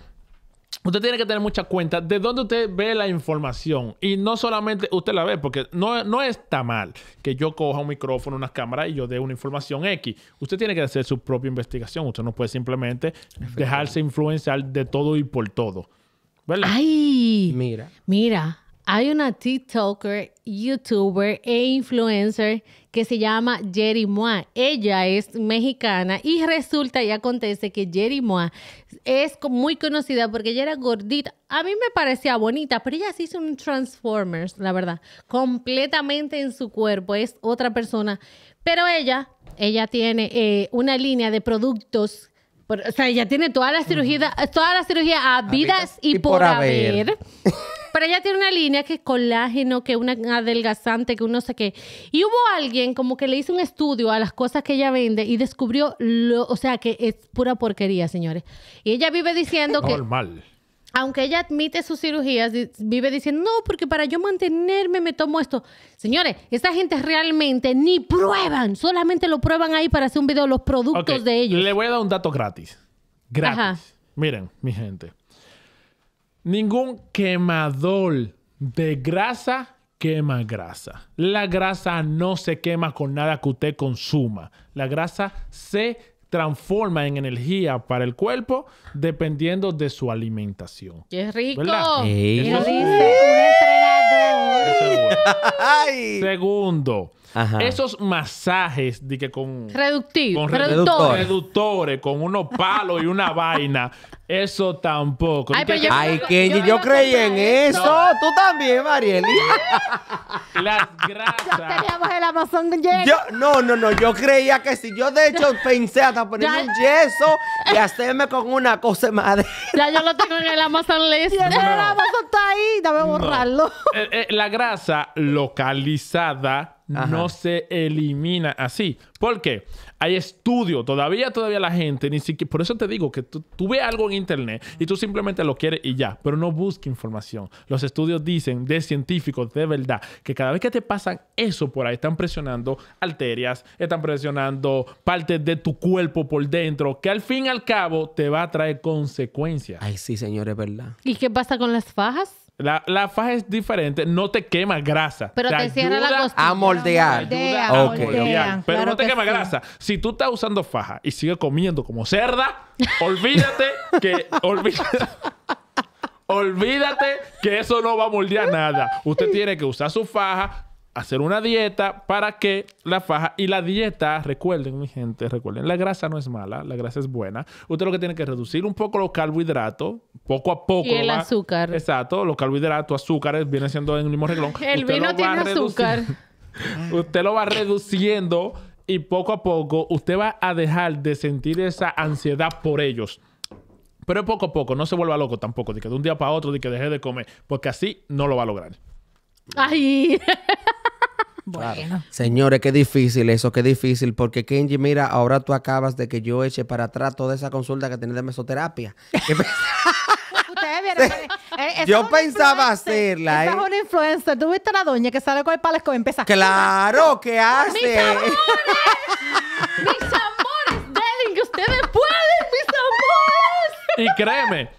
usted tiene que tener mucha cuenta de dónde usted ve la información. Y no solamente usted la ve, porque no, no está mal que yo coja un micrófono, una cámara y yo dé una información X. Usted tiene que hacer su propia investigación. Usted no puede simplemente dejarse influenciar de todo y por todo. ¡Ay! Mira. Mira, hay una TikToker, YouTuber e influencer que se llama Jerry Moa. Ella es mexicana y resulta y acontece que Jerry Moa es muy conocida porque ella era gordita. A mí me parecía bonita, pero ella sí hizo un Transformers, la verdad, completamente en su cuerpo. Es otra persona. Pero ella, ella tiene eh, una línea de productos o sea, ella tiene toda la cirugía, toda la cirugía a y, y, por, haber. (laughs) Pero ella tiene una línea que es colágeno, que es una adelgazante, que uno no sé qué. Y hubo alguien como que le hizo un estudio a las cosas que ella vende y descubrió, lo, o sea, que es pura porquería, señores. Y ella vive diciendo que que... Normal aunque ella admite sus cirugías, vive diciendo, no, porque para yo mantenerme me tomo esto. Señores, esta gente realmente ni prueban, solamente lo prueban ahí para hacer un video, los productos de ellos. Le voy a dar un dato gratis. Gratis. Miren, mi gente. Ningún quemador de grasa quema grasa. La grasa no se quema con nada que usted consuma. La grasa se transforma en energía para el cuerpo dependiendo de su alimentación. ¡Qué rico! (laughs) Segundo, esos masajes de que con... Reductivo. Con reductores. reductores. con unos palos y una (laughs) vaina. Eso tampoco. Ay, pero yo, que yo, creí en eso. Tú también, Mariel (laughs) Las grasas. teníamos el Amazon lleno. no, no, no. Yo creía que si yo, de hecho, pensé hasta poner un yeso y hacerme con una cosa de madera. Ya yo lo tengo en el Amazon List. El Amazon está ahí. Dame borrarlo. Eh, eh, la grasa localizada no se elimina así. Porque hay estudio, todavía, todavía la gente, ni siquiera, por eso te digo que tú, algo en internet y tú simplemente lo quieres y ya, pero no busques información. Los estudios dicen de científicos de verdad que cada vez que te pasan eso por ahí, están presionando arterias, están presionando partes de tu cuerpo por dentro, que al fin y al cabo te va a traer consecuencias. Ay, sí, señores, verdad. ¿Y qué pasa con las fajas? La, faja es diferente, no te quema grasa. Pero te, la A moldear. Pero no te quema grasa. Si tú estás usando faja y sigues comiendo como cerda, (laughs) olvídate que. Olvídate. Olvídate que eso no va a moldear nada. Usted tiene que usar su faja, hacer una dieta para que la faja y la dieta, recuerden mi gente, recuerden, la grasa no es mala, la grasa es buena. Usted lo que tiene que reducir un poco los carbohidratos, poco a poco. Y el azúcar. Exacto, los carbohidratos, azúcares, viene siendo en el mismo reglón el vino tiene azúcar. usted lo va reduciendo y poco a poco usted va a dejar de sentir esa ansiedad por ellos. Pero poco a poco, no se vuelva loco tampoco, de que de un día para otro, de que deje de comer, porque así no lo va a lograr. Ay. (laughs) Bueno. Señores, qué difícil eso, qué difícil. Porque Kenji, mira, ahora tú acabas de que yo eche para atrás toda esa consulta que tenés de mesoterapia. (laughs) Eh, yo pensaba hacerla. Esa eh. una influencer. ¿Tú viste a la doña que sale con el palesco? y empieza? ¡Claro! ¿Qué hace? ¡Mis amores! ¡Mis amores! deling, ustedes pueden! ¡Mis amores! Y créeme,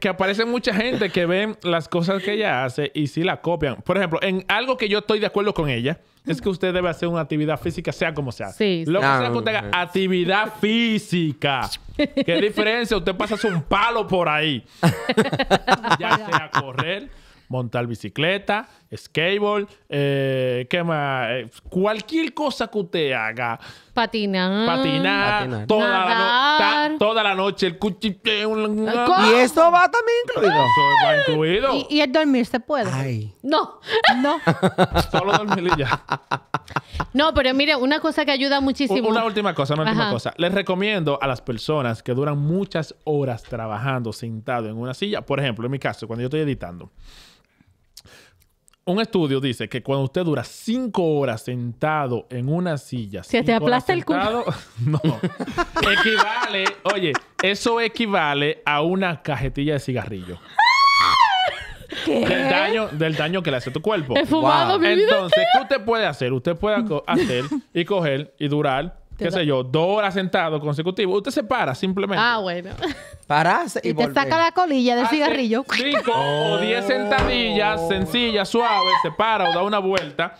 que, aparece mucha gente que ve las cosas que ella hace y sí la copian. Por ejemplo, en algo que yo estoy de acuerdo con ella, es que usted debe hacer una actividad física, sea como sea. Sí. Lo que sea ah, que actividad física. (laughs) ¿Qué diferencia? Usted pasa un palo por ahí. (laughs) ya sea correr montar bicicleta, skateboard, eh, ¿qué eh, cualquier cosa que usted haga. Patinar. Patinar. Toda, la toda la noche el eh, ¿Y esto va también incluido? ¿Y, el dormir se puede? No. No. (laughs) Solo dormir y ya. No, pero mire, una cosa que ayuda muchísimo. Una última cosa, una última cosa. Les recomiendo a las personas que duran muchas horas trabajando sentado en una silla. Por ejemplo, en mi caso, cuando yo estoy editando, un estudio dice que cuando usted dura cinco horas sentado en una silla, se te aplasta el culo. (laughs) No, equivale, oye, eso equivale a una cajetilla de cigarrillo. ¿Qué? Del daño, del daño que le hace a tu cuerpo. fumado Entonces, ¿qué usted puede hacer? Usted puede hacer y coger y durar qué sé yo, dos horas sentado consecutivo, usted se para simplemente. Ah, bueno. (laughs) Parás y, te saca la colilla del ah, cigarrillo. Cinco (laughs) o diez oh. sentadillas, sencillas, suaves, se para o da una vuelta.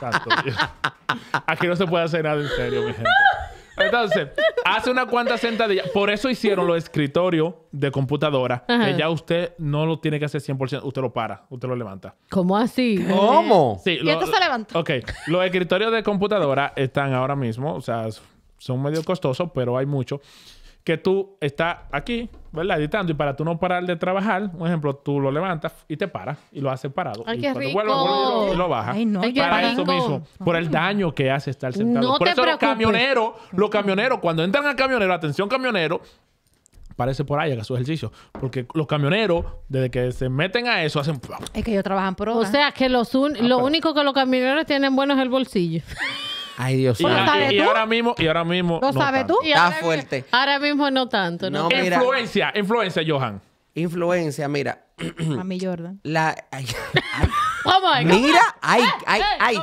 Santo (laughs) Dios. Aquí no se puede hacer nada en serio, mi gente. Entonces, hace una cuanta sentadilla Por eso hicieron los escritorios de computadora. Que ya usted no lo tiene que hacer 100%. Usted lo para. Usted lo levanta. ¿Cómo así? ¿Cómo? Sí, y esto se levanta. Ok. Los escritorios de computadora están ahora mismo. O sea, son medio costosos, pero hay mucho. Que tú estás aquí, ¿verdad? Editando y para tú no parar de trabajar, un ejemplo, tú lo levantas y te paras y lo haces parado. Ay, y qué y lo bajas. para eso mismo, por el daño que hace estar sentado. por eso los camioneros, los camioneros, cuando entran al camionero, atención camionero, parece por ahí haga su ejercicio. Porque los camioneros, desde que se meten a eso, hacen. Es que ellos trabajan por O sea, que los un... Ah, lo único que los camioneros tienen bueno es el bolsillo. Ay, Dios mío. Y, ahora mismo, y ahora mismo. ¿Lo sabes tú? Está fuerte. ahora mismo no tanto, ¿no? influencia, influencia, Johan. Influencia, mira. Mami Jordan. La. Ay, mira, ay, ay, ay.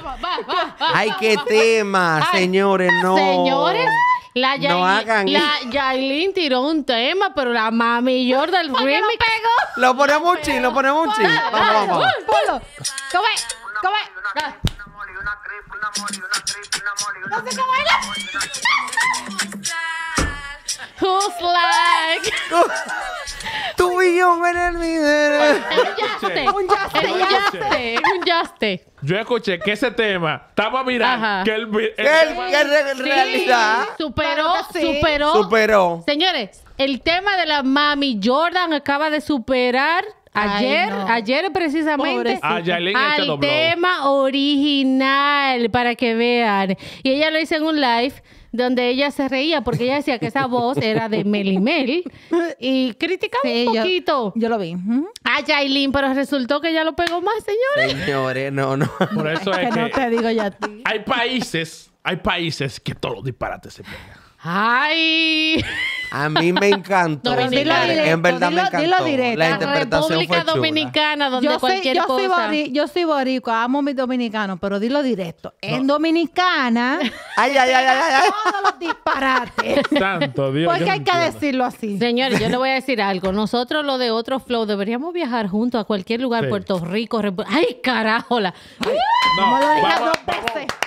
Ay, qué tema, señores, no. Señores. La Yailin, no la tiró un tema, pero la mami Jordan Lo, pegó? lo ponemos un ching, lo ponemos un ching. Vamos, vamos. ¿Cómo es? ¿Cómo es? No sé cómo bailar. Who's like? Tú y yo en el líder. Es un yaste, un yaste, un yaste. Yo escuché que ese tema estaba mirando que el, el, realidad. superó, superó. Superó. Señores, el tema de la Mami Jordan acaba de superar Ayer, ayer precisamente ah, al tema original para que vean. Y ella lo hizo en un live donde ella se reía porque ella decía que esa voz era de Mel y y criticaba un poquito. Yo, lo vi. A ah, pero resultó que ya lo pegó más, señores. Señores, no, no. Por eso es que, te digo ya Hay países, hay países que todos los disparates se pegan. Ay. A mí me encantó. en verdad dilo, me encantó. la interpretación República Dominicana, donde yo cualquier soy, yo Soy yo soy boricua, amo mis dominicanos, pero dilo directo. En Dominicana. (laughs) ay, ay, ay, ay, ay. Todos los disparates. (laughs) Santo Dios. Porque hay que decirlo así. Señores, yo le voy a decir (laughs) algo. Nosotros, lo de otro flow, deberíamos viajar juntos a cualquier lugar, Puerto Rico. ¡Ay, carajo! vamos,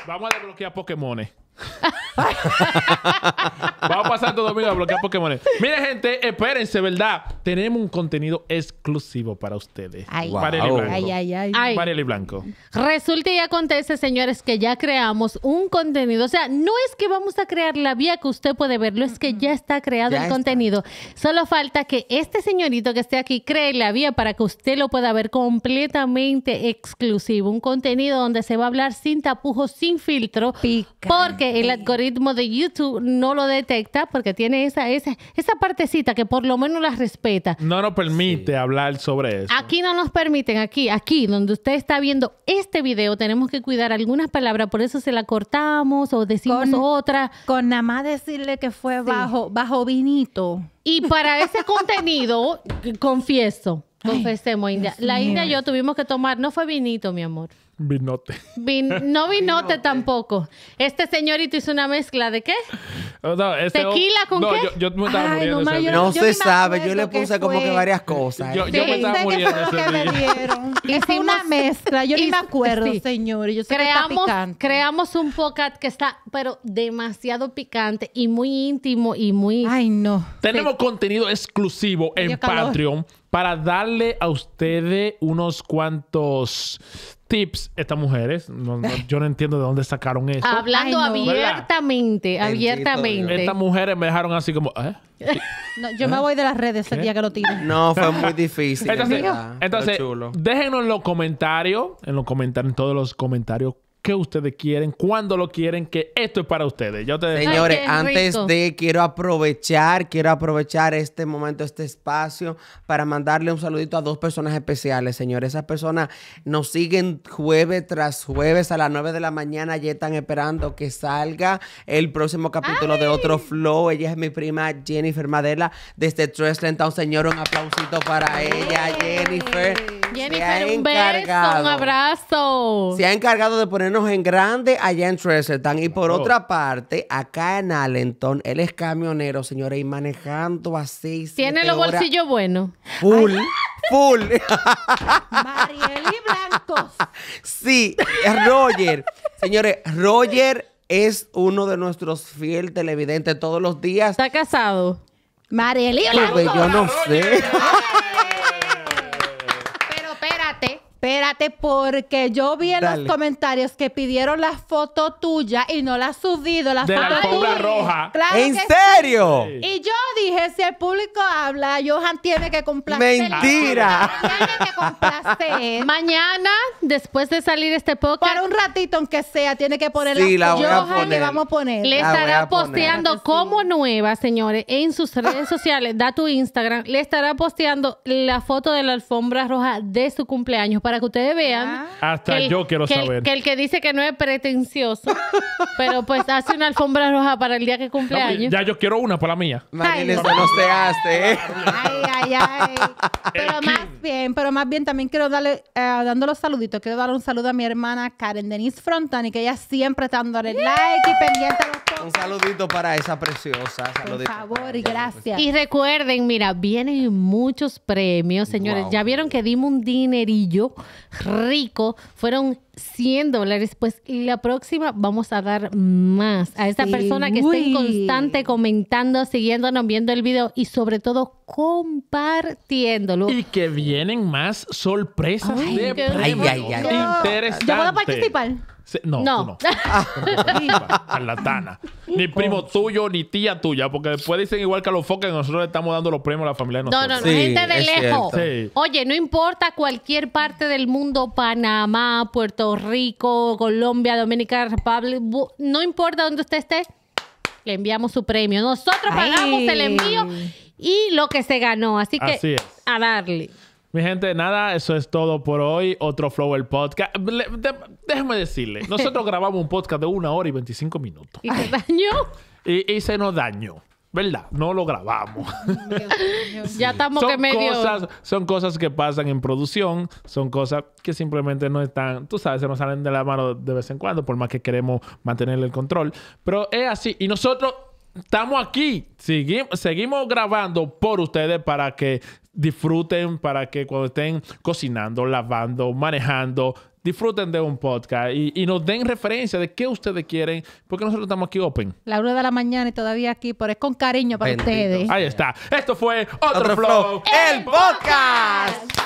vamos, a desbloquear Pokémones. (laughs) Vamos a pasar todo domingo a bloquear Pokémon. Mire, gente, espérense, ¿verdad? Tenemos un contenido exclusivo para ustedes. Ay, Blanco. Ay, ay, Blanco. Resulta y acontece, señores, que ya creamos un contenido. O sea, no es que vamos a crear la vía que usted puede verlo, es que ya está creado el contenido. Solo falta que este señorito que esté aquí cree la vía para que usted lo pueda ver completamente exclusivo. Un contenido donde se va a hablar sin tapujos, sin filtro. Porque el algoritmo de YouTube no lo detecta porque tiene esa, esa, esa partecita que por lo menos la respeta. No nos permite hablar sobre eso. Aquí no nos permiten, aquí, aquí, donde usted está viendo este video, tenemos que cuidar algunas palabras, por eso se la cortamos o decimos otra. Con nada más decirle que fue bajo, bajo vinito. Y para ese (laughs) contenido, confieso, Confesemos, India. la India y yo tuvimos que tomar, no fue vinito, mi amor. Vinote. Vin, no (laughs) vinote, tampoco. Este señorito hizo una mezcla de qué? Oh, este, Tequila oh, con no, Yo, me estaba muriendo no, se sabe, yo le puse como que varias cosas. Yo, me estaba muriendo ese día. (laughs) una mezcla, yo me acuerdo, señor. Yo creamos, creamos un podcast que está, pero demasiado picante y muy íntimo y muy. Ay, no. Tenemos contenido exclusivo en Patreon para darle a ustedes unos cuantos tips estas mujeres. (laughs) yo no entiendo de dónde sacaron eso. Hablando abiertamente, abiertamente. Estas mujeres me dejaron así como, ¿eh? (laughs) yo me ¿Eh? voy de las redes ese día que lo No, fue muy difícil. entonces, déjenos los comentarios, en los comentarios, en todos los comentarios, qué ustedes quieren, cuándo lo quieren, que esto es para ustedes. Yo te... Señores, antes de quiero aprovechar, quiero aprovechar este momento, este espacio para mandarle un saludito a dos personas especiales, señores. Esas personas nos siguen jueves tras jueves a las 9 de la mañana, ya están esperando que salga el próximo capítulo de Otro Flow. Ella es mi prima Jennifer Madela desde Treslentown, señor, un aplausito para ella, Jennifer. Jennifer, un beso, un abrazo. Se ha encargado de ponernos en grande allá en Tresertan. Y por oh. otra parte, acá en Allenton, él es camionero, señores, y manejando así. Tiene los bolsillos buenos. Full. Full. (laughs) y Blancos. Sí, Roger. Señores, Roger es uno de nuestros fiel televidentes todos los días. Está casado. Marieli Blancos. Yo no sé. Espérate, porque yo vi en los comentarios que pidieron la foto tuya y no la has subido. La la alfombra roja. ¿En serio? Y yo dije, si el público habla, Johan tiene que complacer. Mentira. Ah, (laughs) mañana, después de salir este podcast. Para un ratito, aunque sea, tiene que poner sí, la, Johan le vamos a poner. Le estará posteando como nueva, señores, en sus redes sociales. da tu Instagram. Le estará posteando la foto de la alfombra roja de su cumpleaños para que ustedes vean. Hasta yo quiero saber. que el que dice que no es pretencioso, (laughs) pero pues hace una alfombra roja para el día que cumple años. Ya yo quiero una para la mía. Imagínese, no gaste. Ay, ay, ay. (laughs) Pero más bien, pero más bien también quiero darle, eh, dándole dando los saluditos, quiero darle un saludo a mi hermana Karen Denise Frontani, que ella siempre está dando el like y pendiente a los Un saludito para esa preciosa. Por favor, y pues. gracias. Y recuerden, mira, vienen muchos premios, señores. Ya vieron que dimos un dinerillo rico. Fueron 100 dólares, pues la próxima vamos a dar más a esta persona que está en constante comentando, siguiéndonos, viendo el video y sobre todo compartiéndolo. Y que vienen más sorpresas de ay, Interesante. participar no, no. A la (laughs) ni primo tuyo, ni tía tuya, porque después dicen igual que a los foques, nosotros le estamos dando los premios a la familia de nosotros. No, no, no, gente de lejos. Oye, no importa cualquier parte del mundo, Panamá, Puerto Rico, Colombia, Dominicana, no importa donde usted esté, le enviamos su premio. Nosotros pagamos el envío y lo que se ganó. Así que a darle. Mi gente, nada, eso es todo por hoy. Otro Flower Podcast. déjeme déjame decirle, (laughs) nosotros grabamos un podcast de una hora y 25 minutos. ¿Y se dañó? (laughs) Y, se nos dañó. ¿Verdad? No lo grabamos. Ya estamos son que medio. Cosas, son cosas que pasan en producción, son cosas que simplemente no están, tú sabes, se nos salen de la mano de vez en cuando, por más que queremos mantener el control. Pero es así. Y nosotros estamos aquí. Seguimos, grabando por ustedes para que disfruten, para que cuando estén cocinando, lavando, manejando, disfruten de un podcast y, nos den referencia de qué ustedes quieren, porque nosotros estamos aquí open. La una de la mañana y todavía aquí, pero es con cariño para ustedes. Ahí está. Esto fue Otro, Flow, el, podcast.